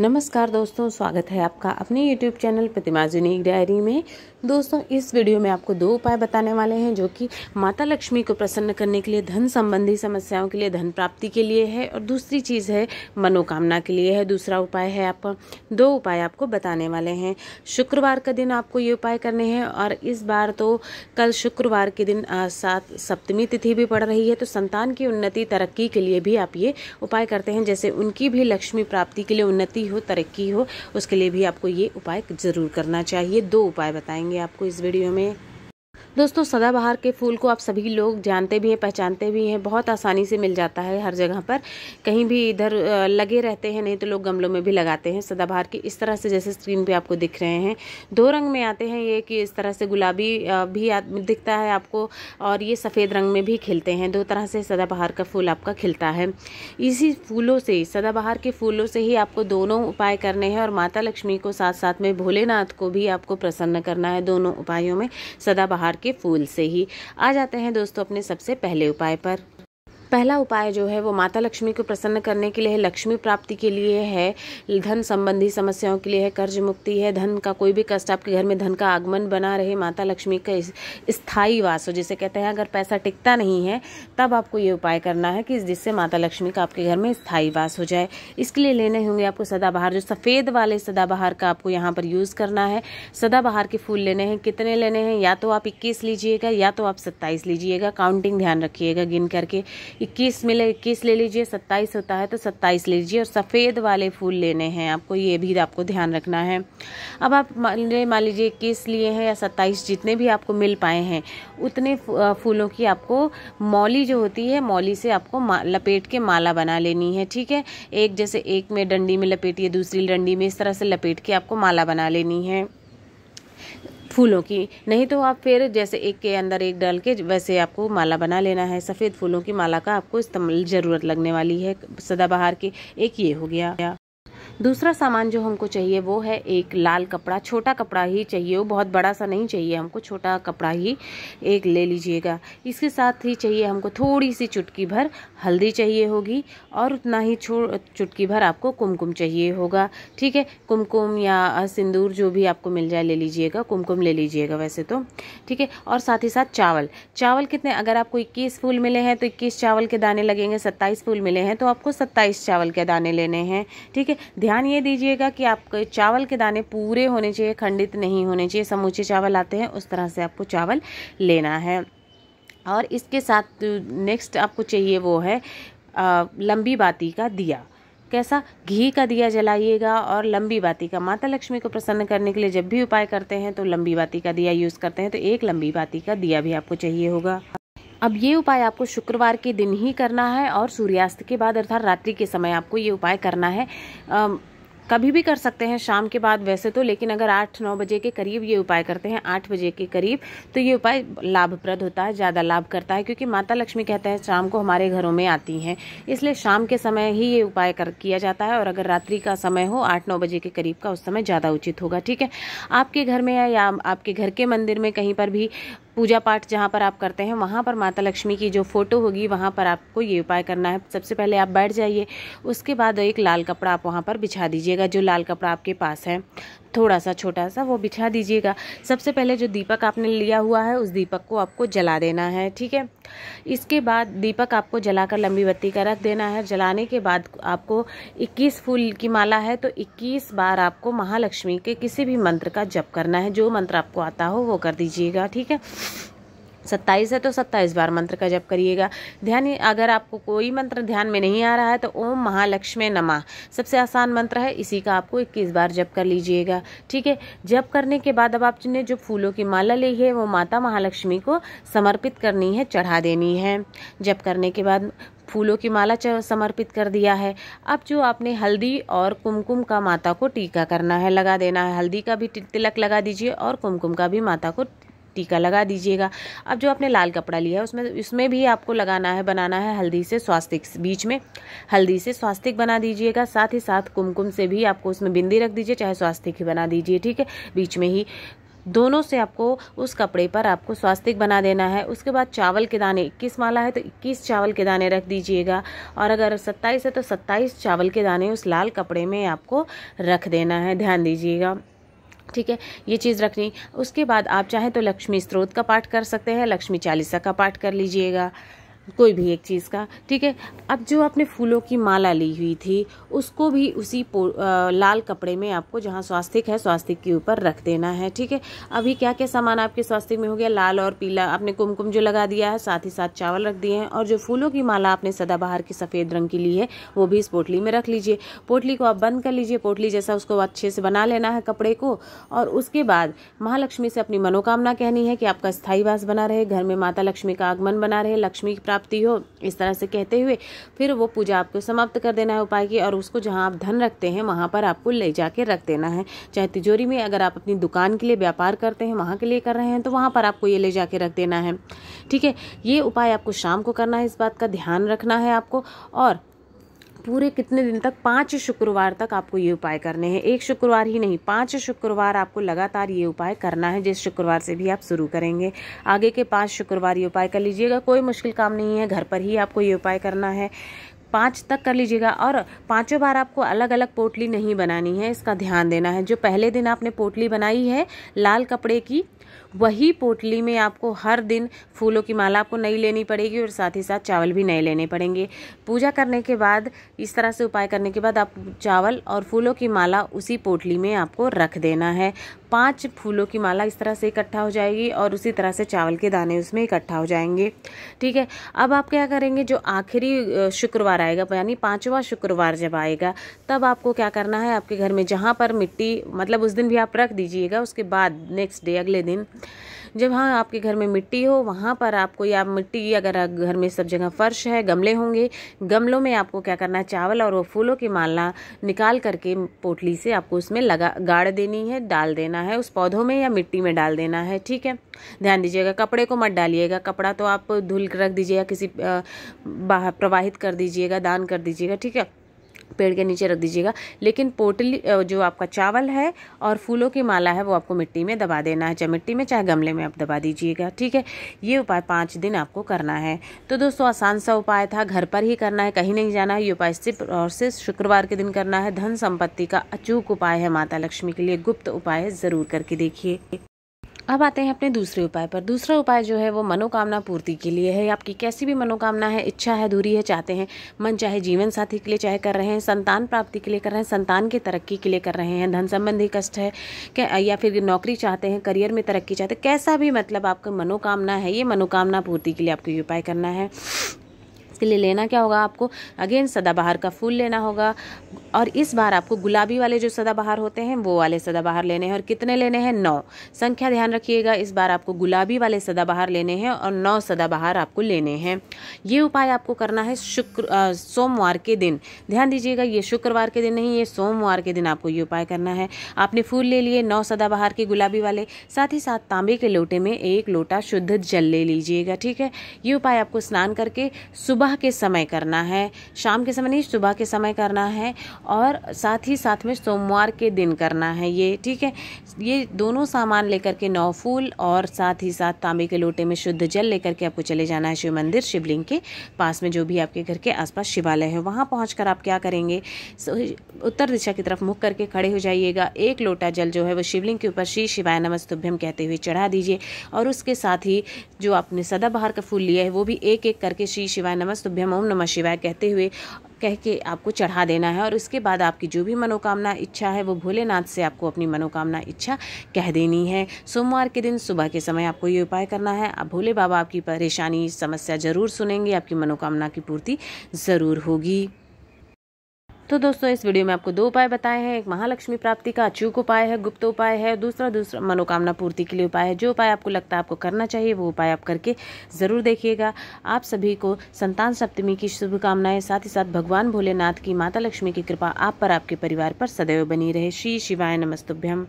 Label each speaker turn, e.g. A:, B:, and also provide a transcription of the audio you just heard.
A: नमस्कार दोस्तों स्वागत है आपका अपने यूट्यूब चैनल प्रतिमाज डायरी में दोस्तों इस वीडियो में आपको दो उपाय बताने वाले हैं जो कि माता लक्ष्मी को प्रसन्न करने के लिए धन संबंधी समस्याओं के लिए धन प्राप्ति के लिए है और दूसरी चीज़ है मनोकामना के लिए है दूसरा उपाय है आप दो उपाय आपको बताने वाले हैं शुक्रवार का दिन आपको ये उपाय करने हैं और इस बार तो कल शुक्रवार के दिन सात सप्तमी तिथि भी पड़ रही है तो संतान की उन्नति तरक्की के लिए भी आप ये उपाय करते हैं जैसे उनकी भी लक्ष्मी प्राप्ति के लिए उन्नति हो तरक्की हो उसके लिए भी आपको ये उपाय ज़रूर करना चाहिए दो उपाय बताएंगे आपको इस वीडियो में दोस्तों सदाबहार के फूल को आप सभी लोग जानते भी हैं पहचानते भी हैं बहुत आसानी से मिल जाता है हर जगह पर कहीं भी इधर लगे रहते हैं नहीं तो लोग गमलों में भी लगाते हैं सदाबहार के इस तरह से जैसे स्क्रीन पे आपको दिख रहे हैं दो रंग में आते हैं ये कि इस तरह से गुलाबी भी दिखता है आपको और ये सफ़ेद रंग में भी खिलते हैं दो तरह से सदाबहार का फूल आपका खिलता है इसी फूलों से सदाबहार के फूलों से ही आपको दोनों उपाय करने हैं और माता लक्ष्मी को साथ साथ में भोलेनाथ को भी आपको प्रसन्न करना है दोनों उपायों में सदाबहार के फूल से ही आ जाते हैं दोस्तों अपने सबसे पहले उपाय पर पहला उपाय जो है वो माता लक्ष्मी को प्रसन्न करने के लिए है लक्ष्मी प्राप्ति के लिए है धन संबंधी समस्याओं के लिए है कर्ज मुक्ति है धन का कोई भी कष्ट आपके घर में धन का आगमन बना रहे माता लक्ष्मी का स्थायी वास हो जिसे कहते हैं अगर पैसा टिकता नहीं है तब आपको ये उपाय करना है कि जिससे माता लक्ष्मी का आपके घर में स्थायी वास हो जाए इसके लिए लेने होंगे आपको सदाबहार जो सफ़ेद वाले सदाबहार का आपको यहाँ पर यूज़ करना है सदाबहार के फूल लेने हैं कितने लेने हैं या तो आप इक्कीस लीजिएगा या तो आप सत्ताईस लीजिएगा काउंटिंग ध्यान रखिएगा गिन करके इक्कीस मिले इक्कीस ले लीजिए सत्ताईस होता है तो सत्ताईस ले लीजिए और सफ़ेद वाले फूल लेने हैं आपको ये भी आपको ध्यान रखना है अब आप मान लीजिए इक्कीस लिए हैं या सत्ताईस जितने भी आपको मिल पाए हैं उतने फूलों की आपको मौली जो होती है मौली से आपको लपेट के माला बना लेनी है ठीक है एक जैसे एक में डंडी में लपेटिए दूसरी डंडी में इस तरह से लपेट के आपको माला बना लेनी है फूलों की नहीं तो आप फिर जैसे एक के अंदर एक डाल के वैसे आपको माला बना लेना है सफ़ेद फूलों की माला का आपको इस्तेमाल ज़रूरत लगने वाली है सदाबहार के एक ये हो गया दूसरा सामान जो हमको चाहिए वो है एक लाल कपड़ा छोटा कपड़ा ही चाहिए वो बहुत बड़ा सा नहीं चाहिए हमको छोटा कपड़ा ही एक ले लीजिएगा इसके साथ ही चाहिए हमको थोड़ी सी चुटकी भर हल्दी चाहिए होगी और उतना ही चुटकी भर आपको कुमकुम चाहिए होगा ठीक है कुमकुम या सिंदूर जो भी आपको मिल जाए ले लीजिएगा कुमकुम ले लीजिएगा वैसे तो ठीक है और साथ ही साथ चावल चावल कितने अगर आपको इक्कीस फूल मिले हैं तो इक्कीस चावल के दाने लगेंगे सत्ताईस फूल मिले हैं तो आपको सत्ताईस चावल के दाने लेने हैं ठीक है ध्यान ये दीजिएगा कि आपके चावल के दाने पूरे होने चाहिए खंडित नहीं होने चाहिए समूचे चावल आते हैं उस तरह से आपको चावल लेना है और इसके साथ नेक्स्ट आपको चाहिए वो है आ, लंबी बाती का दिया कैसा घी का दिया जलाइएगा और लंबी बाती का माता लक्ष्मी को प्रसन्न करने के लिए जब भी उपाय करते हैं तो लंबी बाती का दिया यूज़ करते हैं तो एक लंबी बाती का दिया भी आपको चाहिए होगा अब ये उपाय आपको शुक्रवार के दिन ही करना है और सूर्यास्त के बाद अर्थात रात्रि के समय आपको ये उपाय करना है आ, कभी भी कर सकते हैं शाम के बाद वैसे तो लेकिन अगर आठ नौ बजे के करीब ये उपाय करते हैं आठ बजे के करीब तो ये उपाय लाभप्रद होता है ज़्यादा लाभ करता है क्योंकि माता लक्ष्मी कहते हैं शाम को हमारे घरों में आती हैं इसलिए शाम के समय ही ये उपाय कर किया जाता है और अगर रात्रि का समय हो आठ नौ बजे के करीब का उस समय ज़्यादा उचित होगा ठीक है आपके घर में या आपके घर के मंदिर में कहीं पर भी पूजा पाठ जहाँ पर आप करते हैं वहाँ पर माता लक्ष्मी की जो फ़ोटो होगी वहाँ पर आपको ये उपाय करना है सबसे पहले आप बैठ जाइए उसके बाद एक लाल कपड़ा आप वहाँ पर बिछा दीजिएगा जो लाल कपड़ा आपके पास है थोड़ा सा छोटा सा वो बिछा दीजिएगा सबसे पहले जो दीपक आपने लिया हुआ है उस दीपक को आपको जला देना है ठीक है इसके बाद दीपक आपको जलाकर लंबी बत्ती का रख देना है जलाने के बाद आपको 21 फूल की माला है तो 21 बार आपको महालक्ष्मी के किसी भी मंत्र का जप करना है जो मंत्र आपको आता हो वो कर दीजिएगा ठीक है सत्ताईस है तो सत्ताईस बार मंत्र का जप करिएगा ध्यान अगर आपको कोई मंत्र ध्यान में नहीं आ रहा है तो ओम महालक्ष्मी नमा सबसे आसान मंत्र है इसी का आपको इक्कीस बार जप कर लीजिएगा ठीक है जप करने के बाद अब आपने जो फूलों की माला ली है वो माता महालक्ष्मी को समर्पित करनी है चढ़ा देनी है जप करने के बाद फूलों की माला समर्पित कर दिया है अब जो आपने हल्दी और कुमकुम का माता को टीका करना है लगा देना है हल्दी का भी तिलक लगा दीजिए और कुमकुम का भी माता को टीका लगा दीजिएगा अब जो आपने लाल कपड़ा लिया है उसमें इसमें भी आपको लगाना है बनाना है हल्दी से स्वास्तिक बीच में हल्दी से स्वास्तिक बना दीजिएगा साथ ही साथ कुमकुम से भी आपको उसमें बिंदी रख दीजिए चाहे स्वास्तिक ही बना दीजिए ठीक है बीच में ही दोनों से आपको उस कपड़े पर आपको स्वास्तिक बना देना है उसके बाद चावल के दाने 21 माला है तो 21 चावल के दाने रख दीजिएगा और अगर 27 है तो 27 चावल के दाने उस लाल कपड़े में आपको रख देना है ध्यान दीजिएगा ठीक है ये चीज़ रखनी उसके बाद आप चाहें तो लक्ष्मी स्त्रोत का पाठ कर सकते हैं लक्ष्मी चालीसा का पाठ कर लीजिएगा कोई भी एक चीज़ का ठीक है अब जो आपने फूलों की माला ली हुई थी उसको भी उसी आ, लाल कपड़े में आपको जहाँ स्वास्थ्य है स्वास्थ्य के ऊपर रख देना है ठीक है अभी क्या क्या सामान आपके स्वास्थ्य में हो गया लाल और पीला आपने कुमकुम जो लगा दिया है साथ ही साथ चावल रख दिए हैं और जो फूलों की माला आपने सदाबहार की सफ़ेद रंग की ली है वो भी इस पोटली में रख लीजिए पोटली को आप बंद कर लीजिए पोटली जैसा उसको अच्छे से बना लेना है कपड़े को और उसके बाद महालक्ष्मी से अपनी मनोकामना कहनी है कि आपका स्थायी वास बना रहे घर में माता लक्ष्मी का आगमन बना रहे लक्ष्मी की प्राप्ति हो इस तरह से कहते हुए फिर वो पूजा आपको समाप्त कर देना है उपाय की और उसको जहाँ आप धन रखते हैं वहाँ पर आपको ले जाके रख देना है चाहे तिजोरी में अगर आप अपनी दुकान के लिए व्यापार करते हैं वहाँ के लिए कर रहे हैं तो वहाँ पर आपको ये ले जाके रख देना है ठीक है ये उपाय आपको शाम को करना है इस बात का ध्यान रखना है आपको और पूरे कितने दिन तक पाँच शुक्रवार तक आपको ये उपाय करने हैं एक शुक्रवार ही नहीं पाँच शुक्रवार आपको लगातार ये उपाय करना है जिस शुक्रवार से भी आप शुरू करेंगे आगे के पाँच शुक्रवार ये उपाय कर लीजिएगा कोई मुश्किल काम नहीं है घर पर ही आपको ये उपाय करना है पाँच तक कर लीजिएगा और पाँचों बार आपको अलग अलग पोटली नहीं बनानी है इसका ध्यान देना है जो पहले दिन आपने पोटली बनाई है लाल कपड़े की वही पोटली में आपको हर दिन फूलों की माला आपको नहीं लेनी पड़ेगी और साथ ही साथ चावल भी नए लेने पड़ेंगे पूजा करने के बाद इस तरह से उपाय करने के बाद आप चावल और फूलों की माला उसी पोटली में आपको रख देना है पांच फूलों की माला इस तरह से इकट्ठा हो जाएगी और उसी तरह से चावल के दाने उसमें इकट्ठा हो जाएंगे ठीक है अब आप क्या करेंगे जो आखिरी शुक्रवार आएगा यानी पाँचवा शुक्रवार जब आएगा तब आपको क्या करना है आपके घर में जहाँ पर मिट्टी मतलब उस दिन भी आप रख दीजिएगा उसके बाद नेक्स्ट डे अगले दिन जब हाँ आपके घर में मिट्टी हो वहाँ पर आपको या मिट्टी अगर घर में सब जगह फर्श है गमले होंगे गमलों में आपको क्या करना है चावल और वो फूलों की माला निकाल करके पोटली से आपको उसमें लगा गाड़ देनी है डाल देना है उस पौधों में या मिट्टी में डाल देना है ठीक है ध्यान दीजिएगा कपड़े को मत डालिएगा कपड़ा तो आप धुल रख दीजिएगा किसी बाहर प्रवाहित कर दीजिएगा दान कर दीजिएगा ठीक है पेड़ के नीचे रख दीजिएगा लेकिन पोटली जो आपका चावल है और फूलों की माला है वो आपको मिट्टी में दबा देना है चाहे मिट्टी में चाहे गमले में आप दबा दीजिएगा ठीक है ये उपाय पाँच दिन आपको करना है तो दोस्तों आसान सा उपाय था घर पर ही करना है कहीं नहीं जाना है ये उपाय सिर्फ और सिर्फ शुक्रवार के दिन करना है धन संपत्ति का अचूक उपाय है माता लक्ष्मी के लिए गुप्त उपाय ज़रूर करके देखिए अब आते हैं अपने दूसरे उपाय पर दूसरा उपाय जो है वो मनोकामना पूर्ति के लिए है आपकी कैसी भी मनोकामना है इच्छा है दूरी है चाहते हैं मन चाहे जीवन साथी के लिए चाहे कर रहे हैं संतान प्राप्ति के लिए कर रहे हैं संतान की तरक्की के लिए कर रहे हैं धन संबंधी कष्ट है या फिर नौकरी चाहते हैं करियर में तरक्की चाहते हैं कैसा भी मतलब आपका मनोकामना है ये मनोकामना पूर्ति के लिए आपको ये उपाय करना है इसके लिए लेना क्या होगा आपको अगेन सदाबहार का फूल लेना होगा और इस बार आपको गुलाबी वाले जो सदाबहार होते हैं वो वाले सदाबहार लेने हैं और कितने लेने हैं नौ संख्या ध्यान रखिएगा इस बार आपको गुलाबी वाले सदाबहार लेने हैं और नौ सदाबहार आपको लेने हैं ये उपाय आपको करना है शुक्र सोमवार के दिन ध्यान दीजिएगा ये शुक्रवार के दिन नहीं ये सोमवार के दिन आपको ये उपाय करना है आपने फूल ले लिए नौ सदाबहार के गुलाबी वाले साथ ही साथ तांबे के लोटे में एक लोटा शुद्ध जल ले लीजिएगा ठीक है ये उपाय आपको स्नान करके सुबह सुबह के समय करना है शाम के समय नहीं सुबह के समय करना है और साथ ही साथ में सोमवार के दिन करना है ये ठीक है ये दोनों सामान लेकर के नौ फूल और साथ ही साथ तांबे के लोटे में शुद्ध जल लेकर के आपको चले जाना है शिव मंदिर शिवलिंग के पास में जो भी आपके घर के आसपास शिवालय है वहाँ पहुँच आप क्या करेंगे उत्तर दिशा की तरफ मुख करके खड़े हो जाइएगा एक लोटा जल जो है वो शिवलिंग के ऊपर श्री शिवाय नमस्तुभ्यम कहते हुए चढ़ा दीजिए और उसके साथ ही जो आपने सदाबहार का फूल लिया है वो भी एक एक करके श्री शिवाय नमस्त सुभ्यम ओम नमः शिवाय कहते हुए कह के आपको चढ़ा देना है और उसके बाद आपकी जो भी मनोकामना इच्छा है वो भोलेनाथ से आपको अपनी मनोकामना इच्छा कह देनी है सोमवार के दिन सुबह के समय आपको ये उपाय करना है आप भोले बाबा आपकी परेशानी समस्या ज़रूर सुनेंगे आपकी मनोकामना की पूर्ति ज़रूर होगी तो दोस्तों इस वीडियो में आपको दो उपाय बताए हैं एक महालक्ष्मी प्राप्ति का अचूक उपाय है गुप्त उपाय है दूसरा दूसरा मनोकामना पूर्ति के लिए उपाय है जो उपाय आपको लगता है आपको करना चाहिए वो उपाय आप करके ज़रूर देखिएगा आप सभी को संतान सप्तमी की शुभकामनाएं साथ ही साथ भगवान भोलेनाथ की माता लक्ष्मी की कृपा आप पर आपके परिवार पर सदैव बनी रहे श्री शिवाय नमस्तुभ्यम